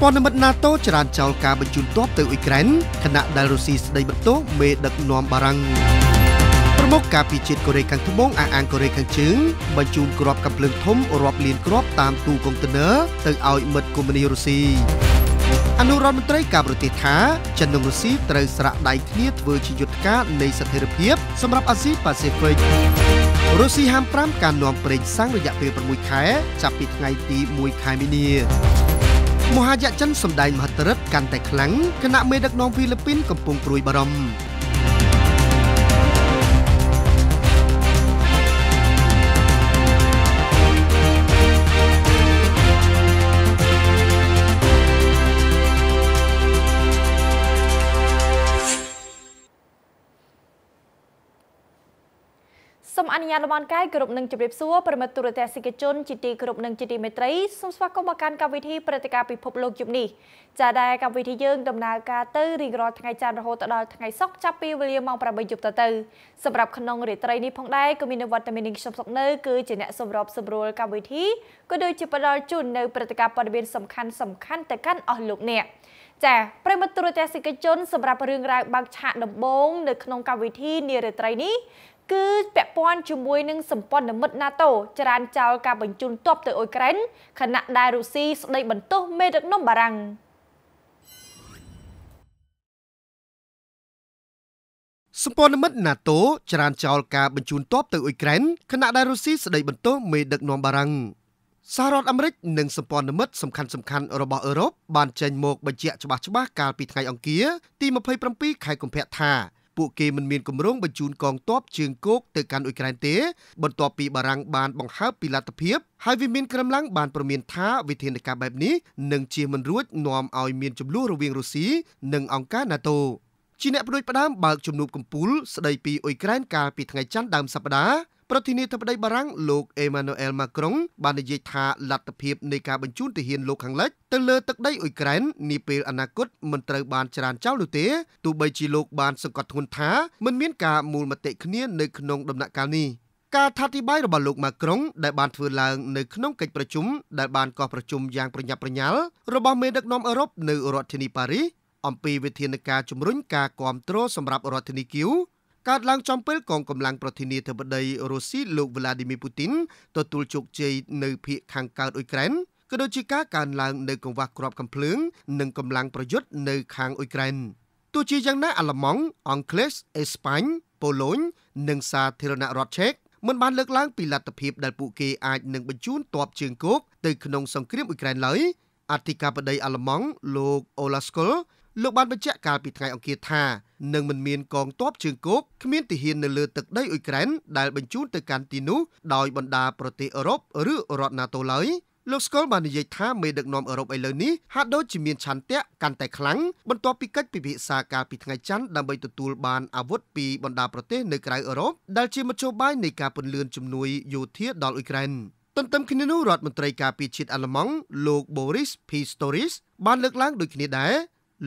ព័ន្ធមិត្ត NATO ចរានចោលការបញ្ជូនទ័ពទៅអ៊ុយក្រែនខណៈដែលរុស្ស៊ីស្ដីបន្ទោសមេដឹកនាំបារាំងប្រមុខការពីជាតិកូរ៉េខាងត្បូងអះអាងកូរ៉េខាងជើងបញ្ជូនគ្រាប់កាំភ្លើងធំរាប់លានគ្រាប់តាមទូកុងតឺន័រទៅឲ្យមិត្តកុម្មុយនីរុស្ស៊ីអនុរដ្ឋមន្ត្រីការប្រទេសថាចិននិងរុស្ស៊ីត្រូវស្រាក់ដៃគ្នាធ្វើជាយុទ្ធការនៃស្ថិរភាពសម្រាប់អាស៊ីប៉ាស៊ីហ្វិករុស្ស៊ីហាម5ការនាំប្រេងសាំងរយៈពេល6ខែចាប់ពីថ្ងៃទី1ខែមីនាមហាយៈចិនសម្ដែងមហិទ្ធិឫទ្ធិកាន់តែខ្លាំងគណៈមេដឹកនាំហ្វីលីពីនកំពុងព្រួយបារម្ភអនុញ្ញាតលំអរកាយគ្រប់នឹងជម្រាបសួរប្រិមត្តទូរទស្សនិកជនជាទីគ្រប់នឹងជាទីមេត្រីសូមស្វាគមន៍មកកាន់កម្មវិធីព្រឹត្តិការណ៍ពិភពលោកយប់នេះចាដែលកម្មវិធីយើងដំណើរការទៅរៀងរាល់ថ្ងៃច័ន្ទរហូតដល់ថ្ងៃសុក្រចាប់ពីវេលាម៉ោង8យប់តទៅសម្រាប់ក្នុងរាត្រីនេះផងដែរក៏មានវត្តមានខ្ញុំសុកនៅគឺជាអ្នកសម្របសម្រួលកម្មវិធីក៏ដូចជាផ្ដល់ជូននៅព្រឹត្តិការណ៍ព័ត៌មានសំខាន់សំខាន់ទៅកាន់អស់លោកអ្នកចាប្រិមត្តទូរទស្សនិកជនសម្រាប់រឿងរ៉ាវបើកឆាកដំបូងនៅក្នុងកម្មវិធីនារាត្រីនេះគឺពាក់ព័ន្ធជាមួយនឹងសម្ព័ន្ធមិត្ត NATO ចរានចោលការបញ្ជូនទ័ពទៅអ៊ុយក្រែនខណៈដែលរុស្ស៊ីស្ដីបន្ទោសមេដឹកនាំបារាំងសម្ព័ន្ធមិត្ត NATO ចរានចោលការបញ្ជូនទ័ពទៅអ៊ុយក្រែនខណៈដែលរុស្ស៊ីស្ដីបន្ទោសមេដឹកនាំបារាំងសហរដ្ឋអាមេរិកនិងសម្ព័ន្ធមិត្តសំខាន់សំខាន់របស់អឺរ៉ុបបានចេញមកបញ្ជាក់ច្បាស់ច្បាស់កាលពីថ្ងៃអង្គារទី27ខែកុម្ភៈថាពួកគេមិនមានគម្រោងបញ្ជូនកងទ័ពជើងគោកទៅកាន់អ៊ុយក្រែនទេ បន្ទាប់ពី បារាំងបានបង្ហើបពីលទ្ធភាព ហើយវាមានក្រំឡាំងបានប្រមាន ថាវិធានការបែបនេះនឹងជាមិនរួចនាំឲ្យមានចំនួនរវាងរុស្ស៊ីនិងអង្គការ NATO ជាអ្នកផ្ដួចផ្ដើមបើកជំនួបកំពូលស្ដីពីអ៊ុយក្រែនកាលពីថ្ងៃច័ន្ទដើមសប្ដាហ៍ប្រធានាធិបតីបារាំងលោកអេម៉ានូអែលម៉ាក្រុងបាននិយាយថាលទ្ធភាពនៃការបញ្ជូនទាហានលោកខាងលិចទៅលើទឹកដីអ៊ុយក្រែននាពេលអនាគតមិនត្រូវបានច្រានចោលនោះទេទោះបីជាលោកបានសង្កត់ធ្ងន់ថាមិនមានការមូលមតិគ្នានៅក្នុងដំណាក់កាលនេះការថាតិបាយរបស់លោកម៉ាក្រុងដែលបានធ្វើឡើងនៅក្នុងកិច្ចប្រជុំដែលបានកោះប្រជុំយ៉ាងប្រញាប់ប្រញាល់របស់មេដឹកនាំអឺរ៉ុបនៅរដ្ឋធានីប៉ារីសអំពីវិធានការជំរុញការគ្រប់គ្រងសម្រាប់រដ្ឋធានីគៀវកើតឡើងចំពេលកងកម្លាំងប្រធានាធិបតីរុស្ស៊ីលោក Vladimir Putin ទទួលជោគជ័យនៅភូមិខាងកើតអ៊ុយក្រែនក៏ដូចជាការកើនឡើងនៅកង្វះគ្រាប់កាំភ្លើង និងកម្លាំងប្រយុទ្ធនៅខាងអ៊ុយក្រែនទោះជាយ៉ាងណាអាល្លឺម៉ង់អង់គ្លេសអេស្ប៉ាញប៉ូឡូញនិងសាធារណរដ្ឋឆេកមិនបានលើកឡើងពីលទ្ធភាពដែលពួកគេអាចនឹងបញ្ជូនទ័ពជើងគោកទៅក្នុងសង្គ្រាមអ៊ុយក្រែនឡើយអធិការបតីអាល្លឺម៉ង់លោកអូឡាស្កុលលោកបានបញ្ជាក់កាលពីថ្ងៃអង្គារថានឹងមិនមានកងទ័ពជើងគោកគ្មានទាហាននៅលើទឹកដីអ៊ុយក្រែនដែលបញ្ជូនទៅកាន់ទីនោះដោយបណ្ដាប្រទេសអឺរ៉ុបឬរដ្ឋ NATO ឡើយលោកស្កុលបាននិយាយថាមេដឹកនាំអឺរ៉ុបឥឡូវនេះហាក់ដូចជាមានឆន្ទៈកាន់តែខ្លាំងបន្ទាប់ពីកិច្ចពិភាក្សាកាលពីថ្ងៃច័ន្ទដើម្បីទទួលបានអាវុធពីបណ្ដាប្រទេសនៅក្រៅអឺរ៉ុបដែលជាមធ្យោបាយនៃការពន្លឿនជំនួយយោធាដល់អ៊ុយក្រែនទន្ទឹមគ្នានោះរដ្ឋមន្ត្រីការពារជាតិអាល្លឺម៉ង់លោក Boris Pistorius បានលើកឡើងដូចគ្នាដែរ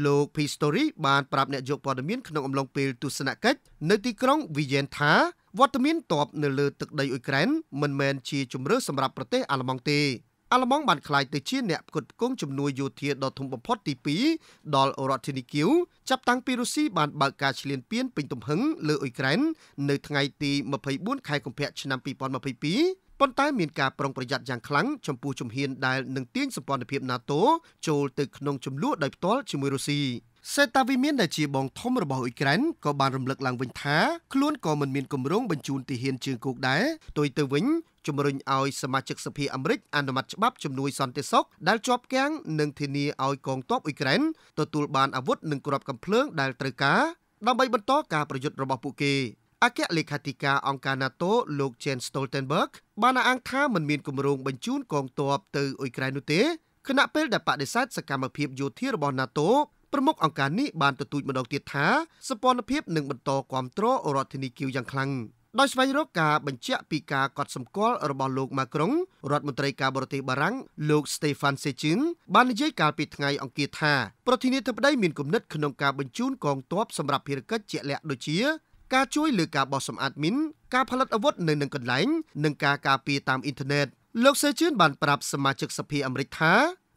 លោក Pistori បានប្រាប់អ្នកយកព័ត៌មានក្នុងអំឡុងពេលទស្សនកិច្ចនៅទីក្រុង Vienne ថាវត្តមានទ័ពនៅលើទឹកដីអ៊ុយក្រែនមិនមែនជាជំរឿសម្រាប់ប្រទេសអាល្លឺម៉ង់ទេអាល្លឺម៉ង់បានក្លាយទៅជាអ្នកផ្គត់ផ្គង់ជំនួយយោធាដ៏ធំបំផុត ទី2ដល់រដ្ឋធានីគីវចាប់តាំងពីរុស្ស៊ីបានបើកការឈ្លានពានពេញទំហឹងលើអ៊ុយក្រែននៅថ្ងៃទី24ខែកុម្ភៈឆ្នាំ2022ប៉ុន្តែមានការប្រុងប្រយ័ត្នយ៉ាងខ្លាំងចំពោះជំហានដែលនឹងទាញសម្ព័ន្ធភាព NATO ចូលទៅក្នុង ចំនួនដោយផ្ទាល់ជាមួយរុស្ស៊ីសេតាវិមានដែលជាបងធំរបស់អ៊ុយក្រែនក៏បានរំលឹកឡើងវិញថាខ្លួនក៏មិនមានគម្រោងបញ្ជូនទាហានជើងគោកដែរផ្ទុយទៅវិញជំរុញឲ្យសមាជិកសភាអាមេរិកអនុម័តច្បាប់ជំនួយ សន្តិសុខដែលជាប់គាំងនិងធានាឲ្យកងទ័ពអ៊ុយក្រែនទទួលបានអាវុធនិងគ្រាប់កាំភ្លើងដែលត្រូវការដើម្បីបន្តការប្រយុទ្ធរបស់ពួកគេ។អគ្គលេខាធិការអង្គការ NATO លោក Jens Stoltenberg បានអះអាងថាមិនមានគម្រោងបញ្ជូនកងទ័ពទៅអ៊ុយក្រែននោះទេគណៈពេលដែលបដិសេធសកម្មភាពយោធារបស់ NATO ប្រមុខអង្គការនេះបានទទូចម្ដងទៀតថាសម្ព័ន្ធភាពនឹងបន្តគ្រប់គ្រងរដ្ឋធានីគីវយ៉ាងខ្លាំងដោយស្វែងរកការបញ្ជាក់ពីការកត់សម្គាល់របស់លោកម៉ាក្រុងរដ្ឋមន្ត្រីការបរទេសបារាំងលោក Stefan Sechin បាននិយាយកាលពីថ្ងៃអង្គារថាប្រធានាធិបតីមានគំនិតក្នុងការបញ្ជូនកងទ័ពសម្រាប់ភារកិច្ចជាក់លាក់ដូចជាការជួយលើការបោះសម្អាតមីនការផលិតអាវុធនៅនឹងកន្លែងនិងការការពារតាមអ៊ីនធឺណិតលោកសេជឿនបានប្រាប់សមាជិកសភាអាមេរិកថា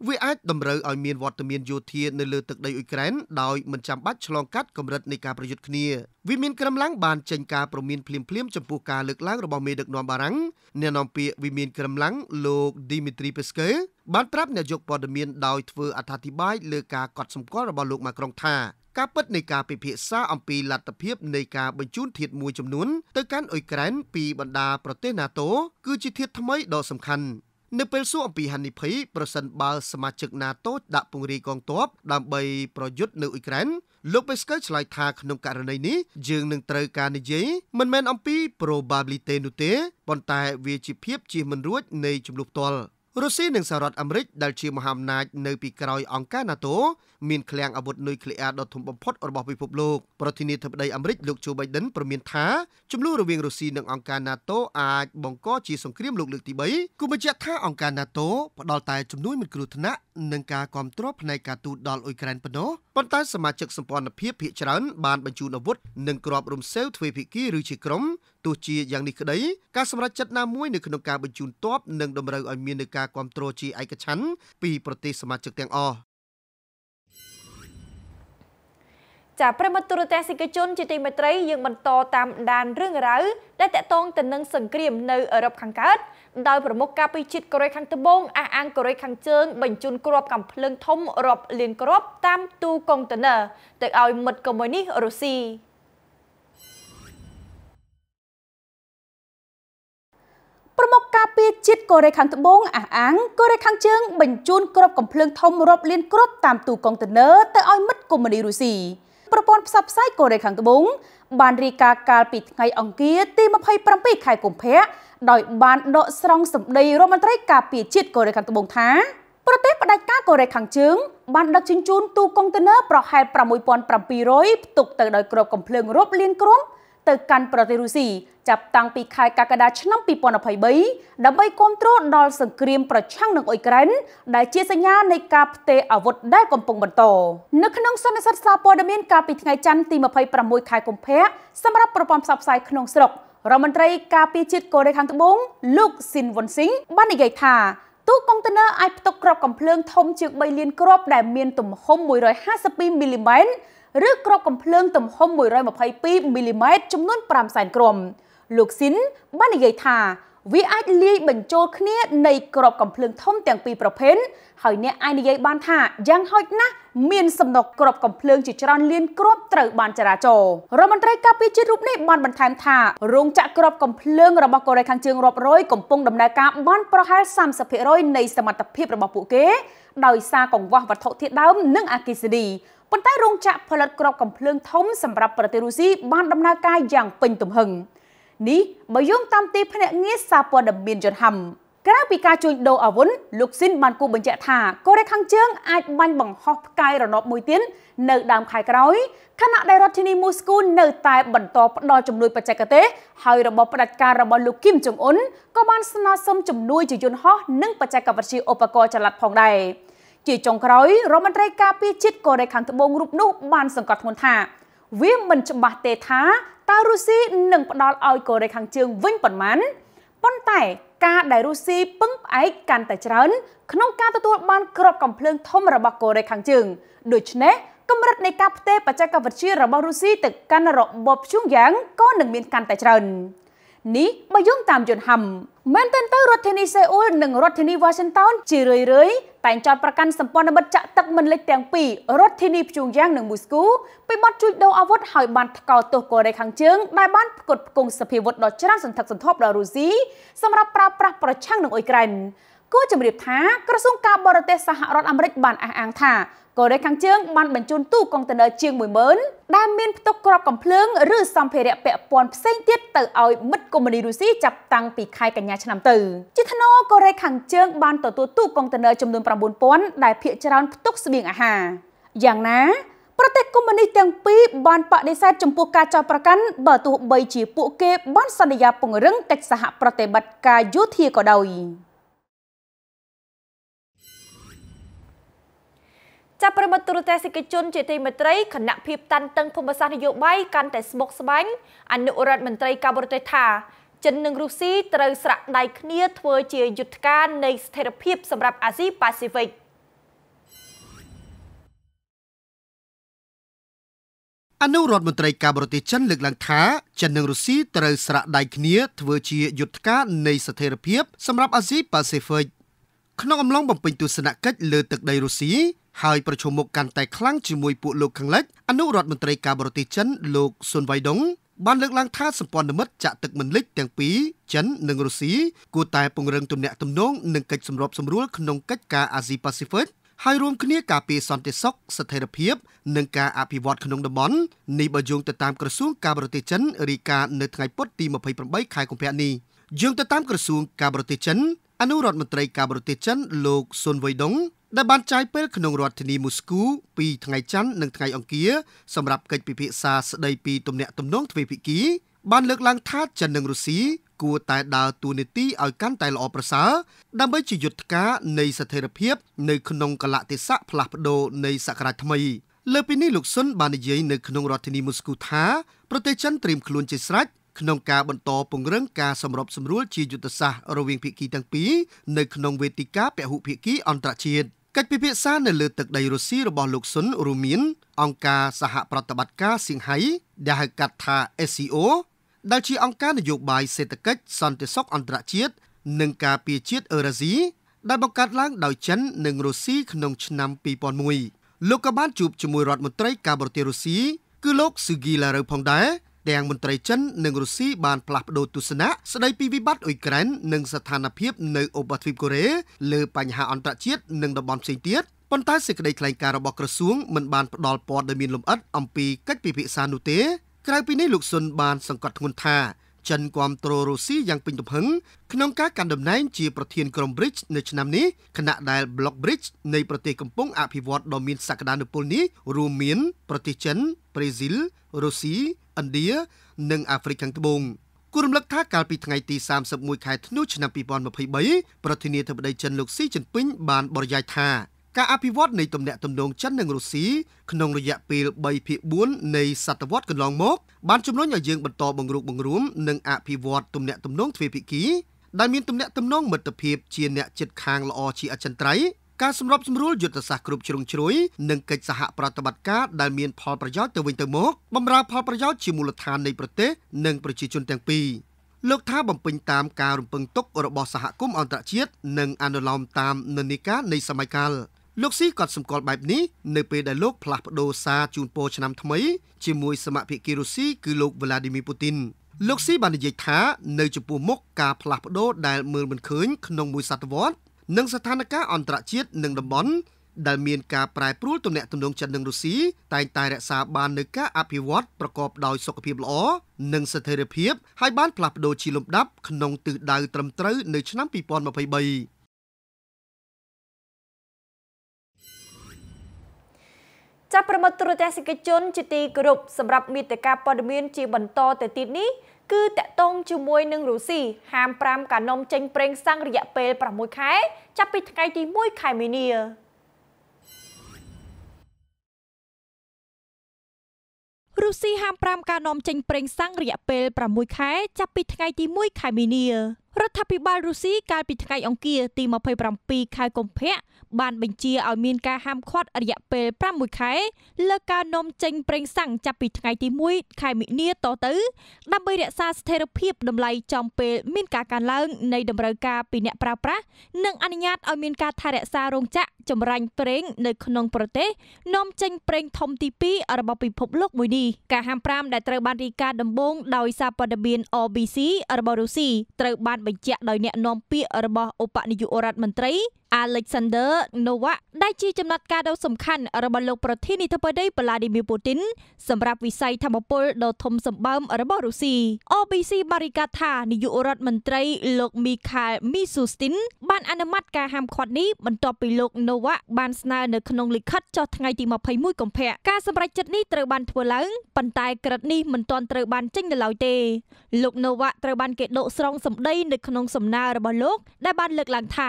វាអាចតម្រូវឲ្យមានវត្តមានយោធានៅលើទឹកដីអ៊ុយក្រែនដោយមិនចាំបាច់ឆ្លងកាត់កម្រិតនៃការប្រយុទ្ធគ្នាវិមានក្រមឡាំងបានចេញការប្រមានភ្លាមភ្លាមចំពោះការលើកឡើងរបស់មេដឹកនាំបារាំងអ្នកនាំពាក្យវិមានក្រមឡាំងលោក Dimitri Peskov បានប្រាប់អ្នកយកព័ត៌មាន ដោយធ្វើអត្ថាធិប្បាយលើការកត់សម្គាល់របស់លោកម៉ាក្រុងថាការពិតនៃការពិភាក្សាអំពីលទ្ធភាពនៃការបញ្ជូនធាតមួយចំនួនទៅកាន់អ៊ុយក្រែនពីបណ្ដាប្រទេស NATO គឺជាធាតថ្មីដ៏សំខាន់នៅពេលសួរអំពីហានិភ័យប្រសិនបើសមាជិក NATO ដាក់ពង្រាយកងទ័ពដើម្បីប្រយុទ្ធនៅអ៊ុយក្រែនលោក Pesker ឆ្លើយថាក្នុងករណីនេះយើងនឹងត្រូវការនិយាយមិនមែនអំពី probability នោះទេប៉ុន្តែវាជាភាពជាមិនរួចនៃចំនួនផ្ទាល់រុស្ស៊ីនិងសហរដ្ឋអាមេរិកដែលជាមហាអំណាចនៅពីក្រោយអង្គការ NATO មានឃ្លាំងអាវុធនុយក្លេអ៊ែរដ៏ធំបំផុត របស់ពិភពលោកប្រធានាធិបតីអាមេរិកលោកជូបៃដិនប្រមានថាចំនួនរវាងរុស្ស៊ីនិងអង្គការ NATO អាចបង្កជាសង្គ្រាមលោកលើកទី3គូបញ្ជាក់ថាអង្គការ NATO ផ្ដល់តែជំនួយមិនគ្រោះថ្នាក់និងការគ្រប់គ្រងផ្នែកការទូតដល់អ៊ុយក្រែនប៉ុណ្ណោះប៉ុន្តែសមាជិកសម្ព័ន្ធភាពភាគច្រើនបានបញ្ជូនអាវុធនិងគ្រាប់រំសេវទ្វេភាគីឬជាក្រុមទោះជាយ៉ាងនេះក្តីការសម្រេចចិត្តណាមួយនៅក្នុងការបញ្ជូនទ័ពនឹងតម្រូវឲ្យមាននឹងការគ្រប់គ្រងជាឯកច្ឆ័ន្ទពីប្រទេសសមាជិកទាំងអស់ចាប្រិមត្តទូរទស្សនិកជនជាទីមេត្រីយើងបន្តតាមដានរឿងរ៉ាវដែលតកតងទៅនឹងសង្គ្រាមនៅអឺរ៉ុបខាងកើតដោយប្រមុខការពីជាតិកូរ៉េខាងត្បូងអះអាងកូរ៉េខាងជើងបញ្ជូនគ្រាប់កាំភ្លើងធំរាប់លានគ្រាប់តាមទូកុងតឺន័រទៅឲ្យមិត្តកុម្មុយនីសរុស្ស៊ីប្រមុខការពារជាតិកូរ៉េខាងត្បូងអះអាងកូរ៉េខាងជើងបញ្ជូនគ្រាប់កំភ្លើងធំរាប់លានគ្រាប់តាមទូកុងតឺន័រទៅឲ្យមិត្តកុម្មុយនីរុស្ស៊ីប្រព័ន្ធផ្សព្វផ្សាយកូរ៉េខាងត្បូងបានរាយការណ៍កាលពីថ្ងៃអង្គារទី27ខែកុម្ភៈដោយបានដកស្រង់សម្ដីរដ្ឋមន្ត្រីការពារជាតិកូរ៉េខាងត្បូងថាប្រទេសផ្ដាច់ការកូរ៉េខាងជើងបានដឹកជញ្ជូនទូកុងតឺន័រប្រហែល6700ផ្ទុកទៅដោយគ្រាប់កំភ្លើងរាប់លានគ្រាប់ទៅកាន់ប្រទេសរុស្ស៊ីចាប់តាំងពីខែកក្កដាឆ្នាំ2023ដើម្បីគ្រប់គ្រងដល់សង្គ្រាមប្រឆាំងនឹងអ៊ុយក្រែនដែលជាសញ្ញានៃការផ្ទេរអាវុធដែលកំពុងបន្តនៅក្នុងសន្និសីទសារព័ត៌មានកាលពីថ្ងៃច័ន្ទទី26ខែកុម្ភៈសម្រាប់ប្រព័ន្ធផ្សព្វផ្សាយក្នុងស្រុករដ្ឋមន្ត្រីការពារជាតិកូរ៉េខាងត្បូងលោកស៊ីនវ៉ុនស៊ីងបាននិយាយថាទូកកុងតឺន័រអាចផ្ទុកគ្រាប់កំភ្លើងធំជាង3លានគ្រាប់ដែលមានទំហំ152មីលីម៉ែត្រឬគ្រាប់កំភ្លើងទំហំ122មីលីម៉ែត្រចំនួន5សែនគ្រាប់លោកស៊ីនបាននិយាយថាវាអាចលាយបញ្ចូលគ្នានៃក្របកំភ្លើងធំទាំងពីរប្រភេទហើយអ្នកអាចនិយាយបានថាយ៉ាងហោចណាស់មានសំណុកក្របកំភ្លើងជាច្រើនលានគ្រាប់ត្រូវបានចរាចររដ្ឋមន្ត្រីការពារជាតិរូបនេះបានបន្ថែមថារោងចក្រក្របកំភ្លើងរបស់កូរ៉េខាងជើងរាប់រយកំពុងដំណើរការបានប្រហែល30%នៃសមត្ថភាពរបស់ពួកគេ ដោយសារកង្វះវត្ថុធាតុដើមនិងអគិសនីប៉ុន្តែរោងចក្រផលិតក្របកំភ្លើងធំសម្រាប់ប្រទេសរុស្ស៊ីបានដំណើរការយ៉ាងពេញទំហឹងនេះបើយោងតាមទីភ្នាក់ងារសារព័ត៌មានយន្តហំក្រៅពីការជួញដូរអាវុធលោកស៊ីនបានគូបញ្ជាក់ថាកូរ៉េខាងជើងអាចបាញ់បង្ហោះផ្កាយរណបមួយទៀតនៅដើមខែក្រោយខណៈដែលរដ្ឋធានីមូស្គូនៅតែបន្តផ្តល់ជំនួយបច្ចេកទេសហើយរបបផ្ដាច់ការរបស់លោកគីមចុងអ៊ុនក៏បានស្នើសុំជំនួយជាយន្តហោះនិងបច្ចេកវិទ្យាឧបករណ៍ចល័តផងដែរ។ជាចុងក្រោយរដ្ឋមន្ត្រីការពារជាតិកូរ៉េខាងត្បូងរូបនោះបានសង្កត់ធ្ងន់ថា វាមិនច្បាស់ទេថាតើរុស្ស៊ីនឹងផ្ដល់ឲ្យកូរ៉េខាងជើងវិញប៉ុន្មានប៉ុន្តែការដែលរុស្ស៊ីពឹងផ្អែកកាន់តែច្រើនក្នុងការទទួលបានក្របកំភ្លើងធំរបស់កូរ៉េខាងជើងដូច្នេះកម្រិតនៃការផ្ទេរបច្ចេកវិទ្យារបស់រុស្ស៊ីទៅកាន់របបព្យុងយ៉ាងក៏នឹងមានកាន់តែច្រើន។នេះបើយោងតាមយន្តហោះមែនទែនទៅរដ្ឋធានីសេអ៊ូលនិងរដ្ឋធានីវ៉ាស៊ីនតោនជារឿយរឿយតែងចោតប្រកាន់សម្ព័ន្ធមិត្តចាក់ទឹកមិនលិចទាំងពីររដ្ឋធានីព្យុងយ៉ាងនិងមូស្គូពីបទជួញដូរអាវុធហើយបានថ្កោលទោសកូរ៉េខាងជើងដែលបានផ្គត់ផ្គង់សភាវុធដ៏ច្រើនសន្ធឹកសន្ធាប់ដល់រុស្ស៊ីសម្រាប់ប្រើប្រាស់ប្រឆាំងនឹងអ៊ុយក្រែនគូជំរាបថាក្រសួងការបរទេសសហរដ្ឋអាមេរិកបានអះអាងថាកូរ៉េខាងជើងបានបញ្ជូនទូកុងតឺន័រជាង10000ដែលមានផ្ទុកគ្រាប់កំភ្លើងឬសម្ភារៈពាក់ព័ន្ធផ្សេងទៀតទៅឲ្យមិត្តកុម្មុយនីរុស្ស៊ីចាប់តាំងពីខែកញ្ញាឆ្នាំទៅជាថ្នូរកូរ៉េខាងជើងបានទទួលទូកុងតឺន័រចំនួន9000ដែលភាគច្រើនផ្ទុកស្បៀងអាហារយ៉ាងណា ប្រទេសកុម្មុយនីសទាំងពីរបានបដិសេធចំពោះការចោទប្រកាន់បើទោះបីជាពួកគេបានសន្យាពង្រឹងកិច្ចសហប្រតិបត្តិការយោធាក៏ដោយចាប់ប្រិមត្តទូរទស្សនិកជនជាទីមេត្រីគណៈភិបតាន់តឹងភូមិសាស្ត្រនយោបាយកាន់តែស្មុគស្មាញអនុរដ្ឋមន្ត្រីការបរទេសថាចិននិងរុស្ស៊ីត្រូវស្រាក់ដៃគ្នា ធ្វើជាយុទ្ធការនៃស្ថិរភាព សម្រាប់អាស៊ីប៉ាស៊ីហ្វិកអនុរដ្ឋមន្ត្រីការបរទេសចិនលើកឡើងថាចិននិងរុស្ស៊ីត្រូវស្រាក់ដៃគ្នាធ្វើជាយុទ្ធការនៃស្ថិរភាពសម្រាប់អាស៊ីប៉ាស៊ីហ្វិកក្នុងអំឡុងបំពេញទស្សនកិច្ចលើទឹកដីរុស្ស៊ីហើយប្រជុំមុខកាន់តែខ្លាំងជាមួយពួកលោកខាងលិចអនុរដ្ឋមន្ត្រីការបរទេសចិនលោកស៊ុនវ៉ៃដុងបានលើកឡើងថាសម្ព័ន្ធមិត្តចាក់ទឹកមិនលិចទាំងពីរចិននិងរុស្ស៊ីគួរតែ ពង្រឹងទំនាក់ទំនង និងកិច្ចសម្របសម្រួលក្នុងកិច្ចការអាស៊ីប៉ាស៊ីហ្វិកហើយរួមគ្នាការពារសន្តិសុខស្ថិរភាពនិងការអភិវឌ្ឍក្នុងតំបន់នេះបើយោងទៅតាមក្រសួងការបរទេសចិនរាយការណ៍នៅថ្ងៃពុធទី28ខែកុម្ភៈនេះយោងទៅតាមក្រសួងការបរទេសចិន អនុរដ្ឋមន្ត្រីការបរទេសចិនលោកស៊ុនវ៉ៃដុងដែលបានចាយពេលក្នុងរដ្ឋធានីមូស្គូពីថ្ងៃច័ន្ទនិងថ្ងៃអង្គារសម្រាប់កិច្ចពិភាក្សាស្ដីពីទំនាក់ទំនងទ្វេភាគីបានលើកឡើងថាចិននិងរុស្ស៊ីគួរតែដើរតួនាទីឲ្យកាន់តែល្អប្រសើរដើម្បីជាយុទ្ធការនៃស្ថិរភាពនៅក្នុងកលៈទេសៈផ្លាស់ប្ដូរនៃសករាជថ្មីលើពីនេះលោកស៊ុនបាននិយាយនៅក្នុងរដ្ឋធានីមូស្គូថាប្រទេសចិនត្រៀមខ្លួនជាស្រេចក្នុងការបន្តពង្រឹងការសម្របសម្រួលជាយុទ្ធសាស្ត្ររវាងភាគីទាំងពីរនៅក្នុងវេទិកាពហុភាគីអន្តរជាតិកិច្ចពិភាក្សានៅលើទឹកដីរុស្ស៊ីរបស់លោកស៊ុនរួមមានអង្គការសហប្រតិបត្តិការសៀងហៃដែលហៅកាត់ថា SCO ដែលជាអង្គការនយោបាយសេដ្ឋកិច្ចសន្តិសុខអន្តរជាតិនិងការពារជាតិអឺរ៉ាស៊ីដែលបង្កើតឡើងដោយចិននិងរុស្ស៊ីក្នុងឆ្នាំ2001លោកក៏បានជួបជាមួយរដ្ឋមន្ត្រីការបរទេសរុស្ស៊ីគឺលោកស៊ូហ្គីឡារូវផងដែរទាំងមន្ត្រីចិននិងរុស្ស៊ីបានផ្លាស់ប្តូរទស្សនៈស្ដីពីវិបត្តិអ៊ុយក្រែននិងស្ថានភាពនៅអូបទ្វីបកូរ៉េលើបញ្ហាអន្តរជាតិនិងតំបន់ផ្សេងទៀតប៉ុន្តែសេចក្តីថ្លែងការណ៍របស់ក្រសួងមិនបានផ្ដល់ព័ត៌មានលម្អិតអំពីកិច្ចពិភាក្សានោះទេក្រៅពីនេះលោកស៊ុនបាន សង្កត់ធ្ងន់ថាចិនគ្រប់គ្រងរុស្ស៊ីយ៉ាងពេញទំហឹងក្នុងការកាន់តំណែងជាប្រធានក្រុម BRICS នៅឆ្នាំនេះខណៈដែល Block BRICS នៃប្រទេសកំពុងអភិវឌ្ឍដ៏មាន សក្តានុពលនេះរួមមានប្រទេសចិនប្រេស៊ីលរុស្ស៊ីឥណ្ឌានិងអាហ្វ្រិកខាងត្បូងគូរំលឹកថាកាលពីថ្ងៃទី31ខែធ្នូឆ្នាំ2023ប្រធានាធិបតីចិនលោកស៊ីជីនពីងបានបរិយាយថាការអភិវឌ្ឍនៃទំនាក់ទំនងចិននិងរុស្ស៊ីក្នុងរយៈពេល3ភាគ4នៃសតវត្សកន្លងមកបានជំរុញឲ្យយើងបន្តបង្រួបបង្រួមនិងអភិវឌ្ឍទំនាក់ទំនងទ្វេភាគីដែលមានទំនាក់ទំនងមិត្តភាពជាអ្នកចិត្តខាងល្អជាអចិន្ត្រៃយ៍ការសម្របសម្រួលយុទ្ធសាស្ត្រគ្រប់ជ្រុងជ្រោយនិងកិច្ចសហប្រតិបត្តិការដែលមានផលប្រយោជន៍ទៅវិញទៅមកបម្រើផលប្រយោជន៍ជាមូលដ្ឋាននៃប្រទេសនិងប្រជាជនទាំងពីរលោកថាបំពេញតាមការរំពឹងទុករបស់សហគមន៍អន្តរជាតិនិងអនុលោមតាមនិន្នាការនៃសម័យកាលលោកស៊ីក៏សម្គាល់បែបនេះនៅពេលដែលលោកផ្លាស់ប្តូរសារជូនពរឆ្នាំថ្មីជាមួយសមាភិករុស្ស៊ីគឺលោក Vladimir Putin លោកស៊ីបាននិយាយថានៅចំពោះមុខការផ្លាស់ប្តូរដែលមើលមិនឃើញក្នុងមួយសតវត្សនិងស្ថានភាពអន្តរជាតិនិងតំបន់ដែលមានការប្រែប្រួលទំនាក់ទំនងចិននិងរុស្ស៊ីតែងតែរក្សាបាននូវការអភិវឌ្ឍប្រកបដោយសុខភាពល្អនិងស្ថិរភាពហើយបានផ្លាស់ប្តូរជាលំដាប់ក្នុងទិសដៅត្រឹមត្រូវនៅឆ្នាំ2023ចាប់ប្រមត់ទូរទស្សនិកជនជាទីគោរពសម្រាប់មេតិការព័ត៌មានជាបន្តទៅទៀតនេះគឺតកតងជាមួយនឹងរុស្ស៊ីហាម5កាណុំចេញប្រេងសាំងរយៈពេល6ខែចាប់ពីថ្ងៃទី1ខែមីនារុស្ស៊ីហាម5ការនាំចេញប្រេងសាំងរយៈពេល6ខែចាប់ពីថ្ងៃទី1ខែមីនារដ្ឋាភិបាលរុស្ស៊ីកាលពីថ្ងៃអង្គារទី27ខែកុម្ភៈបានបញ្ជាឲ្យមានការហាមឃាត់រយៈពេល6ខែលើការនាំចេញប្រេងសាំងចាប់ពីថ្ងៃទី1ខែមិនិលតទៅដើម្បីរក្សាស្ថិរភាពតម្លៃចំពេលមានការកើនឡើងនៃតម្រូវការពីអ្នកប្រើប្រាស់និងអនុញ្ញាតឲ្យមានការថែរក្សារោងចក្រចម្រាញ់ប្រេងនៅក្នុងប្រទេសនាំចេញប្រេងធំទី2របស់ពិភពលោកមួយនេះការហាមប្រាមដែលត្រូវបានរាយការណ៍ដំបូងដោយសារព័ត៌មាន ABC របស់រុស្ស៊ីត្រូវបានបញ្ជាក់ដោយអ្នកនាំពាក្យរបស់ឧបនាយករដ្ឋមន្ត្រី Alexander Novak ដែលជាចំណាត់ការដ៏សំខាន់របស់លោកប្រធានាធិបតី Vladimir Putin សម្រាប់វិស័យធម្មពលដ៏ធំសម្បើមរបស់រុស្ស៊ី OBC បារីកាថានាយករដ្ឋមន្ត្រីលោក Mikhail Mishustin បានអនុម័តការហាមឃាត់នេះបន្ទាប់ពីលោក Novak បានស្នើនៅក្នុងលិខិតចុះថ្ងៃទី21កុម្ភៈការសម្រេចចិត្តនេះត្រូវបានធ្វើឡើងប៉ុន្តែក្រឹតនេះមិនទាន់ត្រូវបានចេញនៅឡើយទេលោក Novak ត្រូវបានគេដកស្រង់សម្ដី នៅក្នុងសំណើរបស់លោកដែលបានលើកឡើងថា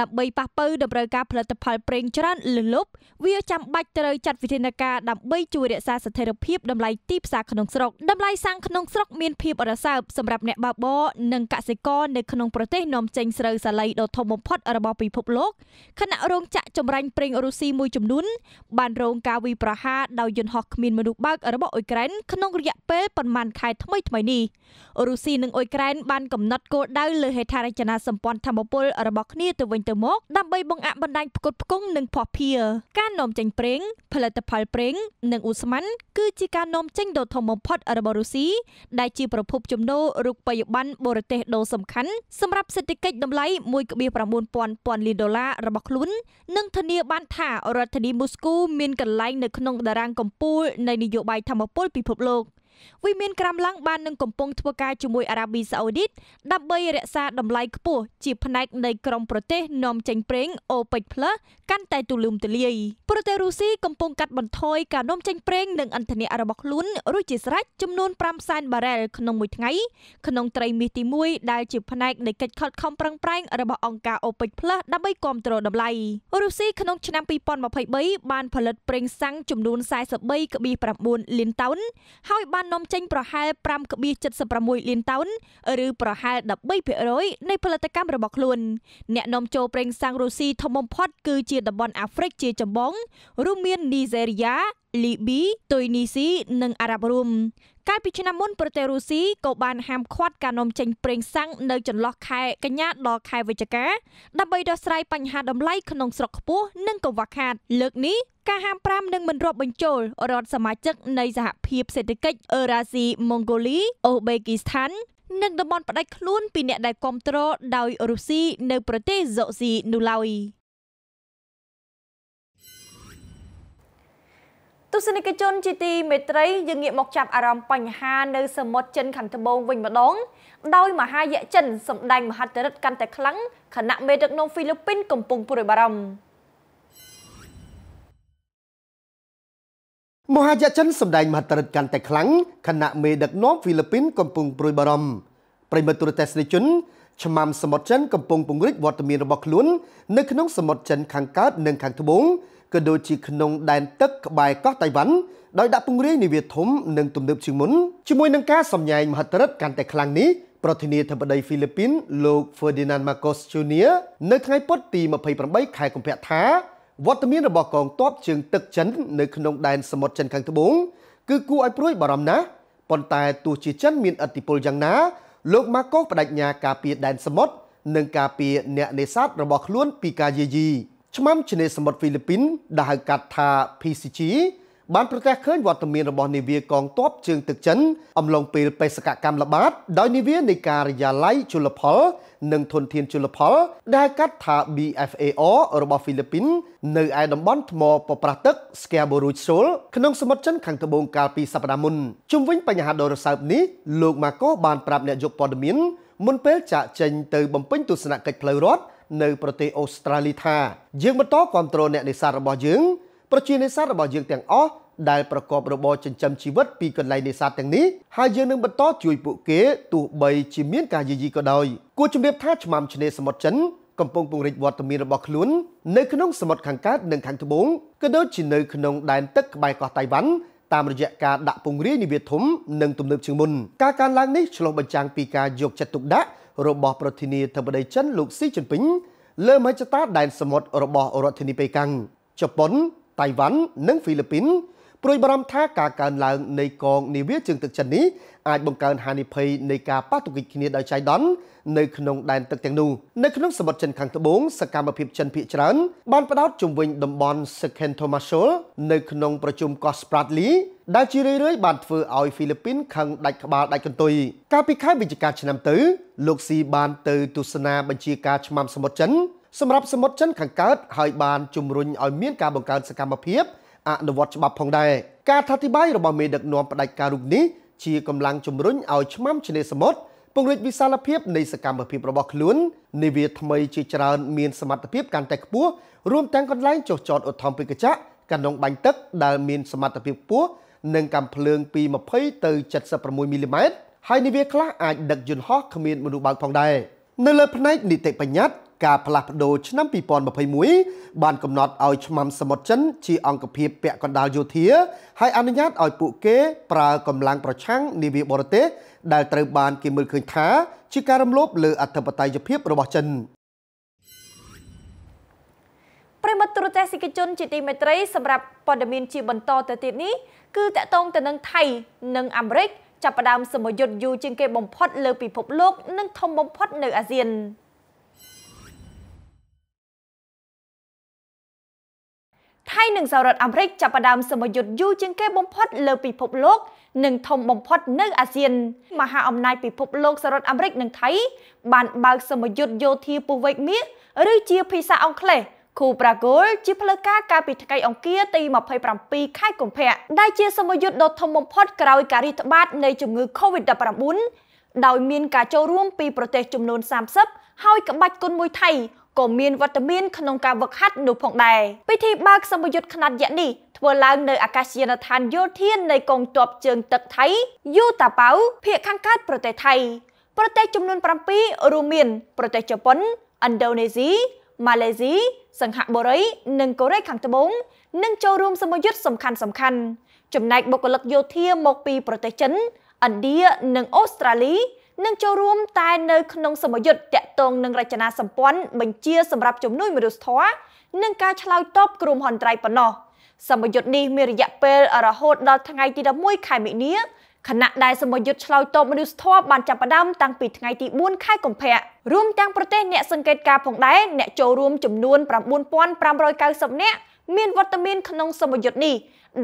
ដើម្បីប៉ះពៅតម្រូវការផលិតផលប្រេងច្រើនលលប់វាចាំបាច់ត្រូវចាត់វិធានការដើម្បីជួយរក្សាស្ថិរភាពតម្លៃទីផ្សារក្នុងស្រុកតម្លៃសាំងក្នុងស្រុកមានភាពរសើបសម្រាប់អ្នកបើកបរនិងកសិករនៅក្នុងប្រទេសនាំចេញស្រូវសាលីដ៏ធំបំផុតរបស់ពិភពលោកខណៈរោងចក្រចម្រាញ់ប្រេងរុស្ស៊ីមួយចំនួនបានរងការវាយប្រហារដោយយន្តហោះគ្មានមនុស្សបើករបស់អ៊ុយក្រែនក្នុងរយៈពេលប្រមាណខែថ្មីថ្មីនេះរុស្ស៊ីនិងអ៊ុយក្រែនបានកំណត់គោលដៅលើហេដ្ឋារចនាសម្ព័ន្ធធម្មពលរបស់គ្នាទៅវិញទៅមកដើម្បីបង្អាក់បណ្ដាញផ្គត់ផ្គង់និងភ័ស្តុភារការនាំចេញប្រេងផលិតផលប្រេងនិងឧស្ម័នគឺជាការនាំចេញដ៏ធំបំផុតរបស់រុស្ស៊ីដែលជាប្រភពចំណូលរូបិយប័ណ្ណបរទេសដ៏សំខាន់សម្រាប់សេដ្ឋកិច្ចតម្លៃ1.9000ពាន់លានដុល្លាររបស់ខ្លួននិងធានាបានថារដ្ឋធានីមូស្គូមានកន្លែងនៅក្នុងតារាងកំពូលនៃនយោបាយធម្មពលពិភពលោក។វិមានក្រាំឡាំងបាននឹងកំពុងធ្វើការជាមួយអារ៉ាប៊ីសាអូឌីតដើម្បីរក្សាតម្លៃខ្ពស់ជាផ្នែកនៃក្រុមប្រទេសនាំចេញប្រេងអូពេចផ្លឹសកាន់តែទូលំទូលាយប្រទេសរុស្ស៊ីកំពុងកាត់បន្ថយការនាំចេញប្រេងនិងឥន្ធនៈរបស់ខ្លួនរួចជាស្រេចចំនួន5សែនបារ៉ែលក្នុងមួយថ្ងៃក្នុងត្រីមាសទី1ដែលជាផ្នែកនៃកិច្ចខិតខំប្រឹងប្រែងរបស់អង្គការអូពេចផ្លឹសដើម្បីគ្រប់គ្រងតម្លៃរុស្ស៊ីក្នុងឆ្នាំ2023បានផលិតប្រេងសាំងចំនួន43.9លានតោនហើយបានបាននាំចេញប្រហែល5.76លានតោនឬប្រហែល13%នៃផលិតកម្មរបស់ខ្លួន អ្នកនាំចូលប្រេងសាំងរុស្ស៊ីធំបំផុតគឺជាតំបន់អាហ្វ្រិក ជាចម្បងរួមមាននីហ្សេរីយ៉ាលីប៊ីទុយនីស៊ីនិងអារ៉ាប់រួមកាលពីឆ្នាំមុនប្រទេសរុស្ស៊ីក៏បានហាមឃាត់ការនាំចេញប្រេងសាំងនៅចន្លោះខែកញ្ញាដល់ខែវិច្ឆិកាដើម្បីដោះស្រាយបញ្ហាដំឡៃក្នុងស្រុកខ្ពស់និងកង្វះខាត លើកនេះការហាមប្រាមនឹងមិនរាប់បញ្ចូលរដ្ឋសមាជិកនៃសហភាពសេដ្ឋកិច្ចអឺរ៉ាស៊ីម៉ង់ហ្គូលីអូបេគីស្ថាននិងតំបន់ផ្ដាច់ខ្លួនពីអ្នកដែលគ្រប់គ្រងដោយរុស្ស៊ីនៅប្រទេសហ្សូស៊ីនោះឡើយទស្សនិកជនជាទីមេត្រីយើងងាកមកចាប់អារម្មណ៍បញ្ហានៅសមុទ្រចិនខាងត្បូងវិញម្ដង ដោយមហាយៈចិនសម្ដែងមហិទ្ធិឫទ្ធិកាន់តែខ្លាំងខណៈមេដឹកនាំហ្វីលីពីន កំពុងព្រួយបារម្ភមហាយៈចិនសម្ដែងមហិទ្ធិឫទ្ធិកាន់តែខ្លាំងខណៈមេដឹកនាំហ្វីលីពីនកំពុងព្រួយបារម្ភប្រិមត្តទូរទស្សនិកជនឆ្មាំសមុទ្រចិនកំពុងពង្រីកវត្តមានរបស់ខ្លួននៅក្នុងសមុទ្រចិនខាងកើតនិងខាងត្បូងក៏ដូចជាក្នុងដែនទឹកក្បែរកោះតៃវ៉ាន់ដោយដាក់ពង្រាយនាវាធំនិងទំនើបជាងមុនជាមួយនឹងការសម្ញែងមហិទ្ធិឫទ្ធិកាន់តែខ្លាំងនេះប្រធានាធិបតីហ្វីលីពីន លោក Ferdinand Marcos Jr នៅថ្ងៃពុធទី28ខែកុម្ភៈថាវត្តមានរបស់កងទ័ពជើងទឹកចិននៅក្នុងដែនសមុទ្រចិនខាងត្បូងគឺគួរឲ្យព្រួយបារម្ភណាស់ប៉ុន្តែទោះជាចិន មានឥទ្ធិពលយ៉ាងណាលោក Marcos បដិញ្ញាការពារដែនសមុទ្រនិងការពារអ្នកនេសាទរបស់ខ្លួនពីការយាយីឆ្មាំឆ្នេរសមុទ្រហ្វីលីពីនដែលហៅកាត់ថា PCG បានប្រកាសឃើញវត្តមានរបស់នាវាកងទ័ពជើងទឹកចិនអំឡុងពេលបេសកកម្មល្បាតដោយនាវានៃការិយាល័យជលផល និងធនធានជលផលដែលកាត់ថា BFAO របស់ហ្វីលីពីននៅឯតំបន់ថ្មប្រប្រាស់ទឹក Scarborough Shoal ក្នុងសមុទ្រចិនខាងត្បូងកាលពីសប្តាហ៍មុនជុំវិញបញ្ហាដ៏រសើបនេះលោក Marco បានប្រាប់អ្នកយកព័ត៌មានមុនពេលចាកចេញទៅបំពេញទស្សនកិច្ចផ្លូវរដ្ឋនៅប្រទេសអូស្ត្រាលីថាយើងបន្តគ្រប់គ្រងអ្នកនេសាទរបស់យើងប្រជានេសាទរបស់យើងទាំងអស់ដែលប្រកបរបរចិញ្ចឹមជីវិតពីកន្លែងនេសាទទាំងនេះហើយយើងនឹងបន្តជួយពួកគេទោះបីជាមានការយាយីក៏ដោយគួរជំរាបថាឆ្មាំឆ្នេរសមុទ្រចិនកំពុងពង្រីកវត្តមានរបស់ខ្លួននៅក្នុងសមុទ្រខាងកើតនិងខាងត្បូងក៏ដូចជានៅក្នុងដែនទឹកក្បែរកោះតៃវ៉ាន់តាមរយៈការដាក់ពង្រាយនិវាធំនិងទំនើបជាងមុនការកើនឡើងនេះឆ្លុះបញ្ចាំងពីការយកចិត្តទុកដាក់របស់ប្រធានាធិបតីចិនលោកស៊ីជីនពីងលើមហិច្ឆតាដែនសមុទ្ររបស់រដ្ឋធានីប៉េកាំងជប៉ុនតៃវ៉ាន់និងហ្វីលីពីនព្រួយបារម្ភថាការកើនឡើងនៃកងនាវាជើងទឹកចិននេះអាច បង្កើនហានិភ័យនៃការប៉ះទង្គិចគ្នាដោយចៃដន្យនៅក្នុងដែនទឹកទាំងនោះនៅក្នុងសមុទ្រចិនខាងត្បូងសកម្មភាពចិនភាគច្រើនបានផ្ដោតជំវិញតំបន់ Second Thomashol នៅក្នុងប្រជុំកោះ Spratly ដែលជារឿយៗបានធ្វើឲ្យហ្វីលីពីនខឹងដាច់ក្បាលដាច់កន្ទុយកាលពីខែវិច្ឆិកាឆ្នាំទៅលោកស៊ីបានទៅទស្សនាបញ្ជាការឆ្មាំសមុទ្រចិនសម្រាប់សមុទ្រចិនខាងកើតហើយបានជំរុញឲ្យមានការបង្កើតសកម្មភាព អនុវត្តច្បាប់ផងដែរការថាតិបាយរបស់មេដឹកនាំផ្ដាច់ការរូបនេះជាកម្លាំងជំរុញឲ្យឆ្មាំឆ្នេរសមុទ្រពង្រីកវិសាលភាពនៃសកម្មភាពរបស់ខ្លួននាវាថ្មីជាច្រើនមានសមត្ថភាពកាន់តែខ្ពស់រួមទាំងកន្លែងចុះចតឧទ្ធម្ភិកចៈកណ្ដុងបាញ់ទឹកដែលមានសមត្ថភាពខ្ពស់និងកាំភ្លើងពី20ទៅ76មីលីម៉ែត្រហើយនាវាខ្លះអាចដឹកយន្តហោះគ្មានមនុស្សបើកផងដែរនៅលើផ្នែកនីតិបញ្ញត្តិការផ្លាស់ប្ដូរឆ្នាំ2021បានកំណត់ឲ្យឆ្មាំសមុទ្រចិនជាអង្គភាពពាក់កណ្ដាលយោធាហើយអនុញ្ញាតឲ្យពួកគេប្រើកម្លាំងប្រឆាំងនាវាបរទេស ដែលត្រូវបានគេមើលឃើញថាជាការរំលោភលើអធិបតេយ្យភាពរបស់ចិនប្រិមត្តទូរទស្សនិកជនជាទីមេត្រីសម្រាប់ព័ត៌មានជាបន្តទៅទៀតនេះគឺតកតងទៅនឹងថៃនិងអាមេរិកចាប់ផ្ដើមសមយុទ្ធយូរជាងគេបំផុតលើពិភពលោកនិងធំបំផុត នៅ អាស៊ានថៃនិងសហរដ្ឋអាមេរិកចាប់ផ្ដើមសមយុទ្ធយូរជាងគេបំផុតលើពិភពលោកនិងធំបំផុតនៅអាស៊ាន មហា អំណាចពិភពលោកសហរដ្ឋអាមេរិក និងថៃ បាន បើកសមយុទ្ធយោធាពូវែកមាសឬជាភាសាអង់គ្លេសគូប្រាគល់ជាផ្លូវការកាលពីថ្ងៃអង្គារទី27ខែកុម្ភៈដែលជាសមយុទ្ធដ៏ធំបំផុតក្រោយការរាតត្បាតនៃជំងឺ Covid-19 ដោយមានការចូលរួមពីប្រទេសចំនួន30ហើយក្បាច់គុនមួយថៃក៏មានវត្តមានក្នុងការវឹកហាត់នោះផងដែរពិធីបើកសមយុទ្ធខ្នាតយក្សនេះធ្វើឡើងនៅអាកាសយានដ្ឋានយោធានៃកងទ័ពជើងទឹកថៃយូតាប៉ៅភូមិខាងកើតប្រទេសថៃ ប្រទេសចំនួន7រួមមានប្រទេសជប៉ុនឥណ្ឌូនេស៊ីម៉ាឡេស៊ីសង្ហបុរី និងកូរ៉េខាងត្បូងនឹងចូលរួមសមាយុទ្ធសំខាន់សំខាន់ចំណែកបុគ្គលិកយោធាមកពីប្រទេសចិនឥណ្ឌានិងអូស្ត្រាលីនឹងចូលរួម តែ នៅ ក្នុងសមាយុទ្ធតាក់ទងនឹងរចនាសម្ព័ន្ធបញ្ជាសម្រាប់ជំនួយមនុស្សធម៌និងការឆ្លើយតបគ្រោះមហន្តរាយប៉ុណ្ណោះសមាយុទ្ធនេះមានរយៈពេលរហូតដល់ថ្ងៃទី11ខែមីនាខណៈដែលសមាយុទ្ធឆ្លើយតបមនុស្សធម៌បានចាប់ផ្ដើមតាំងពីថ្ងៃទី4ខែកុម្ភៈរួមទាំងប្រទេសអ្នកសង្កេតការផងដែរអ្នកចូលរួមចំនួន9590នាក់មានវត្តមានក្នុងសមយុទ្ធនេះ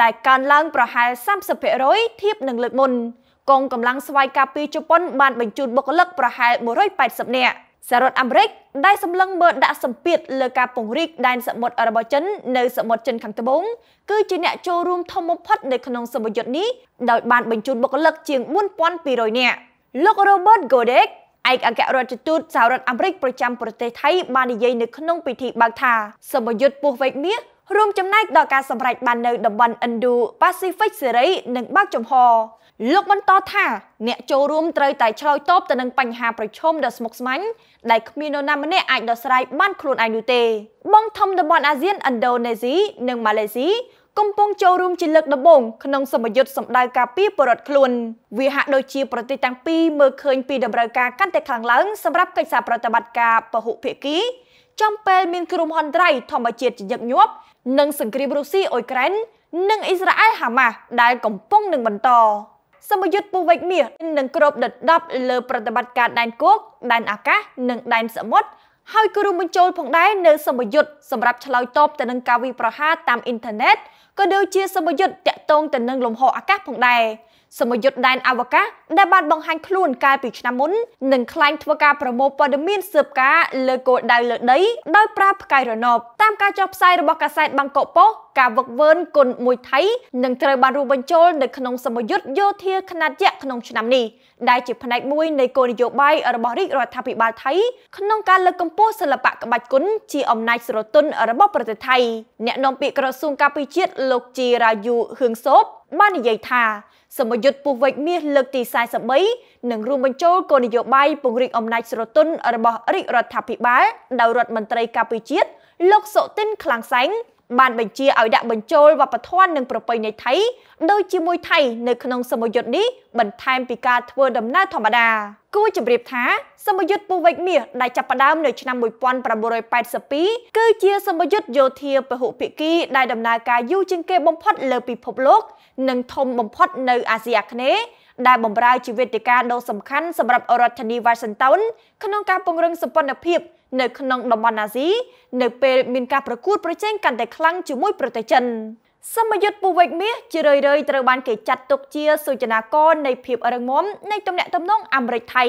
ដែលកើនឡើងប្រហែល30%ធៀបនឹងលើកមុនកងកម្លាំងស្វ័យការពារជប៉ុន បានបញ្ជូនបុគ្គលិកប្រហែល180នាក់សារ៉ុតអាមេរិក ដែលសម្លឹងមើលដាក់សម្ពាធលើការពង្រីកដែនសមុទ្ររបស់ចិននៅសមុទ្រចិនខាងត្បូងគឺជាអ្នកចូលរួមធំបំផុតនៅក្នុងសមយុទ្ធនេះដោយបានបញ្ជូនបុគ្គលិកជាង4200នាក់លោក Robert Godek ឯកអគ្គរដ្ឋទូតសហរដ្ឋអាមេរិកប្រចាំប្រទេសថៃបាននិយាយនៅក្នុងពិធីបើកថាសមយុទ្ធពស់វែកមាសរួមចំណែកដល់ការសម្រេចបាននៅតំបន់ Indo-Pacific សេរីនិងបើកចំហ លោក បន្តថាអ្នកចូលរួមត្រូវតែឆ្លើយតបទៅនឹងបញ្ហាប្រឈមដ៏ស្មុគស្មាញដែលគ្មាននរណាម្នាក់អាចដោះស្រាយបានខ្លួនឯងនោះទេ បងធំតំបន់អាស៊ានឥណ្ឌូនេស៊ីនិងម៉ាឡេស៊ីកំពុងចូលរួមជាលើកដំបូងក្នុងសមយុទ្ធសម្ដៅការពារបរដ្ឋខ្លួនវាហាក់ដូចជាប្រទេសទាំងពីរមើលឃើញពីដំណើរការកាន់តែខ្លាំងឡើងសម្រាប់កិច្ចសហប្រតិបត្តិការពហុភាគីចំពេលមានគ្រោះមហន្តរាយធម្មជាតិជាញឹកញាប់និងសង្គ្រាមរុស្ស៊ីអ៊ុយក្រែននិងអ៊ីស្រាអែលហាម៉ាស់ដែលកំពុងនឹងបន្តសមយុទ្ធពូវែកមាសនឹងគ្របដិត10លើប្រតិបត្តិការដែនគោកដែនអាកាសនិងដែនសមុទ្រហើយក៏រួមបញ្ចូលផងដែរនៅសមយុទ្ធសម្រាប់ឆ្លើយតបទៅនឹងការវាយប្រហារតាមអ៊ីនធឺណិតក៏ដូចជាសមយុទ្ធតាក់ទងទៅនឹងលំហអាកាសផងដែរសមយុទ្ធដែនអវកាសដែលបានបង្ហាញខ្លួនកាលពីឆ្នាំមុននឹងខ្លាញ់ធ្វើការប្រមូលព័ត៌មានស៊ើបការលើគោលដៅលើដីដោយប្រើផ្កាយរណបតាមការចុះផ្សាយរបស់កាសែតបាងកកប៉ុស្តិ៍ការវឹកវើគុណមួយថៃនឹងត្រូវបានរួមបញ្ចូលនៅក្នុងសមយុទ្ធយោធាខ្នាតយក្សក្នុងឆ្នាំនេះដែលជាផ្នែកមួយនៃគោលនយោបាយរបស់រាជរដ្ឋាភិបាលថៃក្នុងការលើកកម្ពស់សិល្បៈក្បាច់គុនជាអំណាចស្រទន់របស់ប្រទេសថៃអ្នកនាំពាក្យក្រសួងការពារជាតិលោកជីរាយុហឿងសោបបាននិយាយថា សមយុទ្ធពុះវែកមាសលើកទី43នឹងរួមបញ្ចូលគោលនយោបាយពង្រីកអំណាចស្រទន់របស់រាជរដ្ឋាភិបាលដោយរដ្ឋមន្ត្រីការពារជាតិលោកសុទិនខ្លាំងសែងបានបញ្ជាឲ្យដាក់បញ្ចូលវប្បធម៌និងប្រពៃណីថៃដូចជាមួយថៃនៅក្នុងសមយុទ្ធនេះបន្ថែមពីការធ្វើដំណើរធម្មតាគួរជម្រាបថា សមយុទ្ធពូវែកមាសដែលចាប់ផ្ដើមនៅឆ្នាំ1982គឺជាសមយុទ្ធយោធាពហុភាគីដែលដំណើរការយូរជាងគេបំផុតលើពិភពលោកនិងធំបំផុតនៅអាស៊ីអាគ្នេយ៍ដែលបម្រើជាវេទិកាដ៏សំខាន់សម្រាប់រដ្ឋធានីវ៉ាស៊ីនតោនក្នុងការពង្រឹងសម្ព័ន្ធភាពនៅក្នុងតំបន់អាស៊ីនៅពេលមានការប្រកួតប្រជែងកាន់តែខ្លាំងជាមួយប្រទេសចិន សមយុទ្ធពូវែកមាសជារឿយៗត្រូវបាន គេចាត់ទុកជា សូចនាករនៃ ភាពរឹងមាំនៃទំនាក់ទំនងអាមេរិកថៃ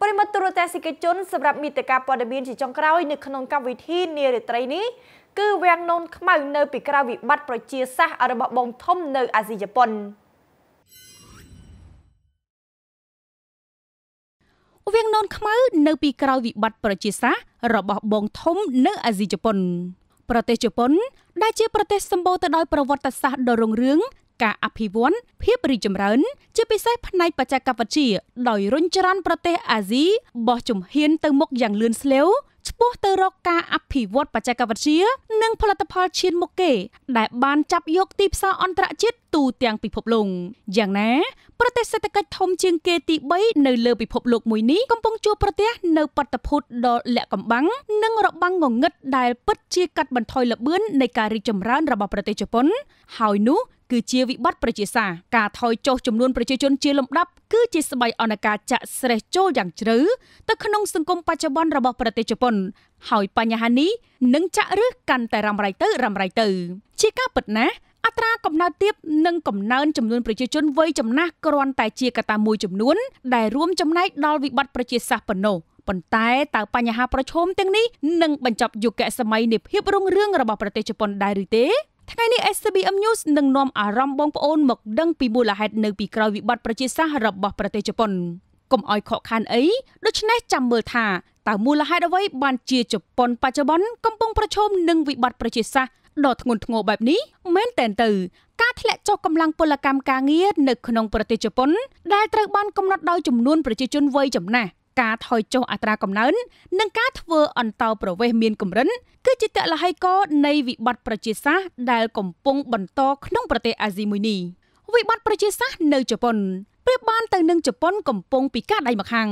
ប្រិមត្តទូរទស្សនិកជនសម្រាប់មេតិការព័ត៌មាន ជាចុងក្រោយ នៅ ក្នុងកម្មវិធីនារីត្រីនេះគឺវាំងនូនខ្មៅនៅ ពីក្រៅវិបត្តិប្រជាសាស្ត្ររបស់បងធំនៅអាស៊ីជប៉ុន។វៀងណូនខ្មៅនៅពីក្រោយវិបត្តិប្រជាសាស្ត្ររបស់បងធំនៅអាស៊ីជប៉ុន ប្រទេសជប៉ុនដែលជាប្រទេសសម្បូរទៅដោយប្រវត្តិសាស្ត្រដ៏រុងរឿងការអភិវឌ្ឍភាពរីកចម្រើនជាពិសេសផ្នែកបច្ចេកវិទ្យាដោយរុញច្រានប្រទេសអាស៊ីបោះជំហានទៅមុខយ៉ាងលឿនស្លេវឆ្ពោះទៅរកការអភិវឌ្ឍបច្ចេកវិទ្យានិងផលិតផលឈានមុខគេដែលបានចាប់យកទីផ្សារអន្តរជាតិទូទាំងពិភពលោកយ៉ាងណាប្រទេសសេដ្ឋកិច្ចធំជាងគេទី3នៅលើពិភពលោកមួយនេះកំពុងជួបប្រទះនៅបាតុភូតដ៏លាក់កំបាំងនិងរបាំងងងឹតដែលពិតជាកាត់បន្ថយល្បឿននៃការរីកចម្រើនរបស់ប្រទេសជប៉ុន ហើយនោះគឺជាវិបត្តិប្រជាសាការថយចុះចំនួនប្រជាជនជាលំដាប់គឺជាស្បៃអនការចាក់ស្រេះចូលយ៉ាងជ្រៅទៅក្នុងសង្គមបច្ចុប្បន្នរបស់ប្រទេសជប៉ុន ហើយបញ្ហានេះនឹងចាក់ឫសកាន់តែរ៉ាំរ៉ៃទៅរ៉ាំរ៉ៃទៅ ជាការពិតណាស់អត្រាកំណើនទាបនិងកំណើនចំនួនប្រជាជនវ័យចំណាស់គ្រាន់តែជាកត្តាមួយចំនួនដែលរួមចំណែកដល់វិបត្តិប្រជាសាស្ត្រប៉ុណ្ណោះប៉ុន្តែតើបញ្ហាប្រឈមទាំងនេះនឹងបញ្ចប់យុគសម័យនៃភាពរុងរឿងរបស់ប្រទេសជប៉ុនដែរឬទេថ្ងៃនេះ SBM News នឹងនាំអារម្មណ៍បងប្អូនមកដឹងពីមូលហេតុនៅពីក្រោយវិបត្តិប្រជាសាស្ត្ររបស់ប្រទេសជប៉ុនកុំអោយខកខានអីដូច្នេះចាំមើលថាតើមូលហេតុអ្វីបានជាជប៉ុនបច្ចុប្បន្នកំពុងប្រឈមនឹងវិបត្តិប្រជាសាស្ត្រដ៏ធ្ងន់ធ្ងរបែបនេះមែនតែនទៅ ការធ្លាក់ចុះកម្លាំងពលកម្មការងារនៅក្នុងប្រទេសជប៉ុន ដែលត្រូវបានកំណត់ដោយចំនួន ប្រជាជនវ័យចំណាស់ការថយចុះអត្រាកំណើន និងការធ្វើអន្តោប្រវេសន៍មានកម្រិនគឺជាតលហិកោនៃវិបត្តិប្រជាសាស្ត្រដែលកំពុងបន្តក្នុងប្រទេសអាស៊ីមួយនេះវិបត្តិប្រជាសាស្ត្រនៅជប៉ុនប្រៀបបានទៅនឹងជប៉ុនកំពុងពីការដៃមកខាង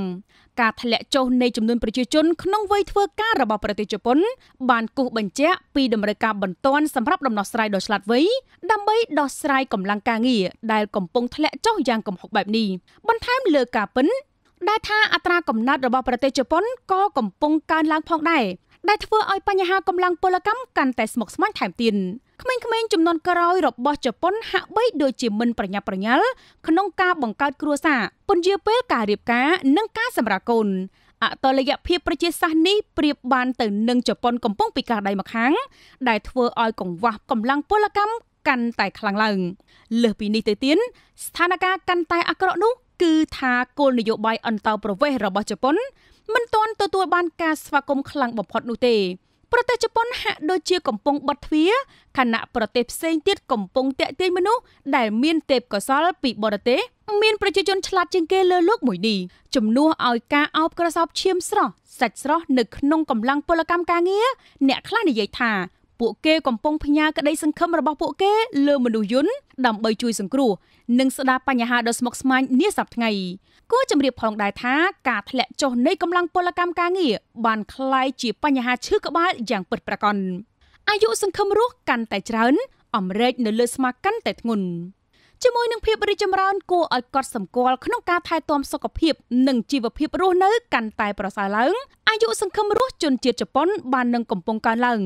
ការធ្លាក់ចុះនៃចំនួនប្រជាជនក្នុងវ័យធ្វើការរបស់ប្រទេសជប៉ុនបានគូសបញ្ជាក់ពីដំណើរការបន្ទាន់សម្រាប់ដំណោះស្រាយដ៏ឆ្លាតវៃដើម្បីដោះស្រាយកម្លាំងការងារដែលកំពុងធ្លាក់ចុះយ៉ាងគំហុកបែបនេះបន្ថែមលើការពិន ដែលថាអត្រាកំណត់របស់ប្រទេសជប៉ុនក៏កំពុងកើនឡើងផងដែរដែលធ្វើឲ្យបញ្ហាកម្លាំងពលកម្មកាន់តែស្មុគស្មាញថែមទៀតក្មេងៗចំនួនក្រោយរបស់ជប៉ុនហាក់បីដូចជាមិនប្រញាប់ប្រញាល់ក្នុងការបង្កើតគ្រួសារពន្យាពេលការរៀបការនិងការសម្រាលកូនអតលយភាពប្រជាសាស្ត្រនេះប្រៀបបានទៅនឹងជប៉ុន កំពុង ពីការដៃម្ខាង ដែលធ្វើឲ្យកង្វះកម្លាំងពលកម្មកាន់តែខ្លាំងឡើងលើសពីនេះទៅទៀតស្ថានភាពកាន់តែអាក្រក់នោះ គឺថាគោលនយោបាយអន្តោប្រវេសន៍របស់ជប៉ុនមិនទាន់ទទួលបានការស្វាគមន៍ខ្លាំងបំផុតនោះទេប្រទេសជប៉ុនហាក់ដូចជាកំពុងបិទទ្វារខណៈប្រទេសផ្សេងទៀតកំពុងតាក់ទាញមនុស្សដែលមានទេពកោសល្យពីបរទេសមានប្រជាជនឆ្លាតជាងគេលើលោកមួយនេះជំនួសឲ្យការអោបក្រសោបឈាមស្រស់សាច់ស្រស់នៅក្នុងកម្លាំងពលកម្មការងារអ្នកខ្លះនិយាយថាពួកគេកំពុងផ្ញើក្តីសង្ឃឹមរបស់ពួកគេលើមនុស្សយន្តដើម្បីជួយសង្គ្រោះនិងស្ដារបញ្ហាដ៏ស្មុគស្មាញនាសប្តាហ៍ថ្ងៃគួរជម្រាបផងដែរថាការធ្លាក់ចុះនៃកម្លាំងពលកម្មការងារបានคล้ายជាបញ្ហាឈឺក្បាលយ៉ាងពិតប្រាកដអាយុសង្ឃឹមរស់កាន់តែច្រើនអំរែកនៅលើស្មាកាន់តែធ្ងន់ជាមួយនឹងភាពរីកចម្រើនគួរឲ្យកត់សម្គាល់ក្នុងការថែទាំសុខភាពនិងជីវភាពរស់នៅកាន់តែប្រសើរឡើងអាយុសង្គមរស់ជនជាតិជប៉ុនបាននឹងកំពុងកើនឡើង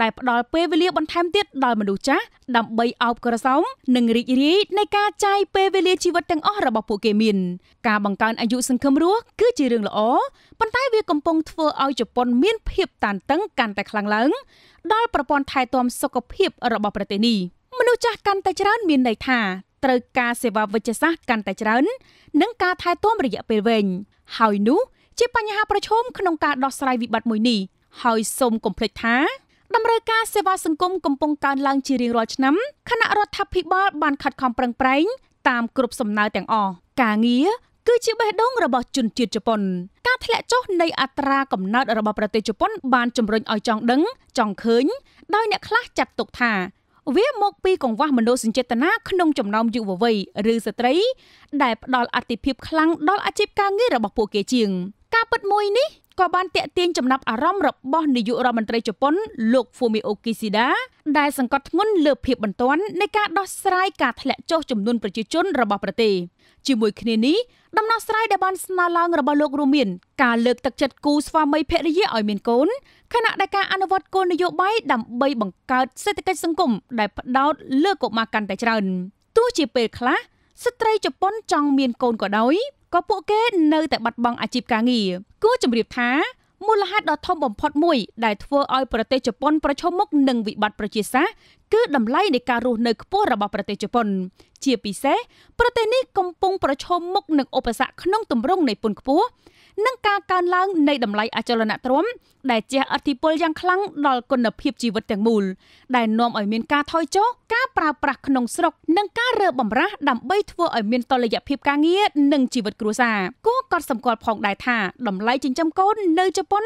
ដែលផ្ដល់ពេលវេលាបន្ថែមទៀតដល់មនុស្សចាស់ដើម្បីអោបក្រសោមនិងរីករាយនៃការចាយពេលវេលាជីវិតទាំងអស់របស់ពួកគេមាន ការបង្កើនអាយុសង្គមរស់គឺជារឿងល្អប៉ុន្តែវាកំពុងធ្វើឲ្យជប៉ុនមានភាពតានតឹងកាន់តែខ្លាំងឡើងដល់ប្រព័ន្ធថែទាំសុខភាពរបស់ប្រទេសនេះមនុស្សចាស់កាន់តែច្រើនមានន័យថាត្រូវការសេវាវិជ្ជសាស្ត្រកាន់តែច្រើននិងការថែទាំរយៈពេលវែងហើយនោះជាបញ្ហាប្រឈមក្នុងការដោះស្រាយវិបត្តិមួយនេះហើយសូមកុំភ្លេចថាតម្រូវការសេវាសង្គមកំពុងកើនឡើងជារៀងរាល់ឆ្នាំគណៈរដ្ឋាភិបាលបានខិតខំប្រឹងប្រែងតាមគ្រប់សំណើទាំងអស់ការងារគឺជាបេះដូងរបស់ជនជាតិជប៉ុន ការធ្លាក់ចុះនៃអត្រាកំណើតរបស់ប្រទេសជប៉ុនបានជំរុញឲ្យចង់ដឹងចង់ឃើញដោយអ្នកខ្លះចាត់ទុកថាវាមកពីកង្វះមនោសញ្ចេតនាក្នុងចំណោមយុវវ័យឬស្ត្រីដែលផ្ដល់អតិភិបខ្លាំងដល់អាជីពការងាររបស់ពួកគេជាងការពិតមួយនេះក៏បានតាក់ទាញចំណាប់អារម្មណ៍របស់នាយករដ្ឋមន្ត្រីជប៉ុនលោក Fumio Kishida ដែលសង្កត់ធ្ងន់លើភាពបន្ទាន់នៃការដោះស្រាយការធ្លាក់ចុះចំនួនប្រជាជនរបស់ប្រទេសជាមួយគ្នានេះដំណោះស្រាយដែលបានស្នើឡើងរបស់លោករួមមានការលើកទឹកចិត្តគូស្វាមីភរិយាឲ្យមានកូនខណៈដែលការអនុវត្តគោលនយោបាយដើម្បីបង្កើតសេដ្ឋកិច្ចសង្គមដែលផ្ដោតលើកុមារកាន់តែច្រើនទោះជាពេលខ្លះស្ត្រីជប៉ុនចង់មានកូនក៏ដោយក៏ពួកគេនៅតែបាត់បង់អាជីពការងារគួរជម្រាបថាមូលហេតុដ៏ធំបំផុតមួយដែលធ្វើឲ្យប្រទេសជប៉ុនប្រឈមមុខនឹងវិបត្តិប្រជាសាស្ត្រគឺតម្លៃនៃការរស់នៅខ្ពស់របស់ប្រទេសជប៉ុន ជាពិសេសប្រទេសនេះកំពុងប្រឈមមុខនឹងឧបសគ្គក្នុងទម្រង់នៃពន្ធខ្ពស់និងការកើនឡើងនៃតម្លៃអចលនទ្រព្យដែលជះឥទ្ធិពលយ៉ាងខ្លាំងដល់គុណភាពជីវិតទាំងមូលដែលនាំឲ្យមានការថយចុះការប្រើប្រាស់ក្នុងស្រុកនិងការរើបម្រាស់ដើម្បីធ្វើឲ្យមានតុល្យភាពការងារនិងជីវិតគ្រួសារគួរកត់សម្គាល់ផងដែរថាតម្លៃចិញ្ចឹមកូននៅជប៉ុន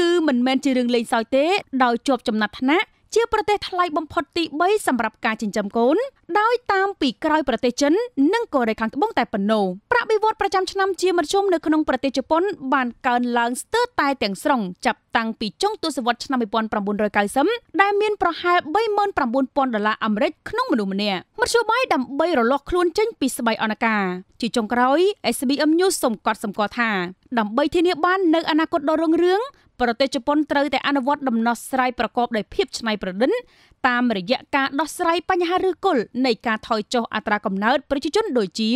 គឺមិនមែនជារឿងលេងសើចទេដោយជាប់ចំណាត់ថ្នាក់ជាប្រទេសថ្លៃបំផុតទី3សម្រាប់ការចិញ្ចឹមកូនដោយតាមពីក្រោយប្រទេសចិននិងកូរ៉េខាងត្បូងតែប៉ុណ្ណោះប្រាក់បៀវត្សប្រចាំឆ្នាំជាមធ្យមនៅក្នុងប្រទេសជប៉ុនបានកើនឡើងស្ទើរតែទាំងស្រុងចាប់តាំងពីចុងទសវត្សរ៍ឆ្នាំ1990ដែលមានប្រហែល39,000ដុល្លារអាមេរិកក្នុងមនុស្សម្នាក់មធ្យោបាយដើម្បីរលាស់ខ្លួនចេញពីស្បៃអនការជាចុងក្រោយ SBM News សូមកត់សម្គាល់ថាដើម្បីធានាបាននូវអនាគតដ៏រុងរឿងប្រទេសជប៉ុនត្រូវតែអនុវត្តដំណោះស្រាយប្រកបដោយភាពច្នៃប្រឌិនតាមរយៈការដោះស្រាយបញ្ហាឬគល់នៃការថយចុះអត្រាកំណើតប្រជាជនដូចជា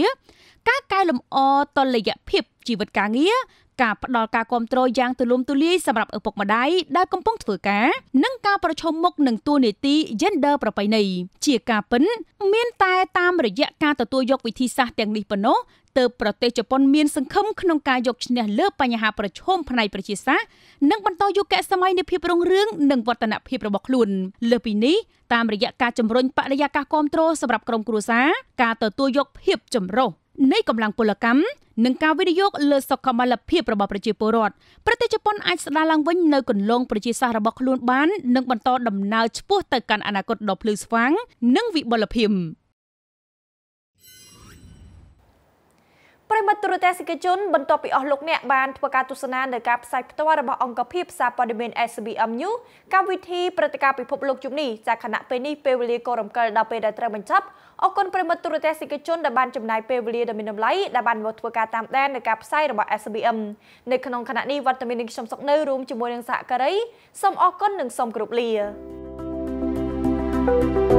ការកែលម្អតលយៈភាពជីវិតការងារការផ្ដល់ការគ្រប់គ្រងយ៉ាងទូលំទូលាយសម្រាប់ឪពុកម្ដាយដែលកំពុងធ្វើការ និងការប្រឈមមុខនឹងទួលនីតិ gender ប្រពៃណីជាការពិន មានតែតាមរយៈការទទួលយកវិធីសាស្ត្រទាំងនេះប៉ុណ្ណោះទើបប្រទេសជប៉ុនមានសង្ឃឹមក្នុងការយកឈ្នះលើ បញ្ហាប្រឈមផ្នែកប្រជាសាស្ត្រនិងបន្តយុគសម័យនៃភាពរុងរឿងនិងវឌ្ឍនភាពរបស់ខ្លួន លើពីនេះតាមរយៈការជំរុញបរិយាកាសគ្រប់គ្រងសម្រាប់ក្រុមគ្រួសារការទទួលយក ភាពចម្រុះនៃកម្លាំងពលកម្មនិងការវិនិយោគលើសុខុមាលភាពរបស់ប្រជាពលរដ្ឋប្រទេសជប៉ុនអាចស្ដារឡើងវិញនៅគន្លងប្រជាសាស្ត្ររបស់ខ្លួនបាន និងបន្តដំណើរឆ្ពោះទៅកាន់អនាគតដ៏ភ្លឺស្វាង និងវិបុលភាពប្រិមត្តទូរទស្សនិកជនបន្ទាប់ពីអស់លោកអ្នកបានធ្វើការទស្សនានៅការផ្សាយផ្ទាល់របស់អង្គភាពសារព័ត៌មាន SBM News កម្មវិធីព្រឹត្តិការណ៍ពិភពលោកជុំនេះចាខណៈពេលនេះពេលវេលាក៏រំកិលដល់ពេលដែលត្រូវបញ្ចប់អរគុណប្រិមត្តទូរទស្សនិកជនដែលបានចំណាយពេលវេលាដ៏មានតម្លៃដែលបានមកធ្វើការតាមដាននៅការផ្សាយរបស់ SBM នៅក្នុងខណៈនេះវត្តមាននឹងខ្ញុំសុកនៅរួមជាមួយនឹងសហការីសូមអរគុណនិងសូមគោរពលា thank you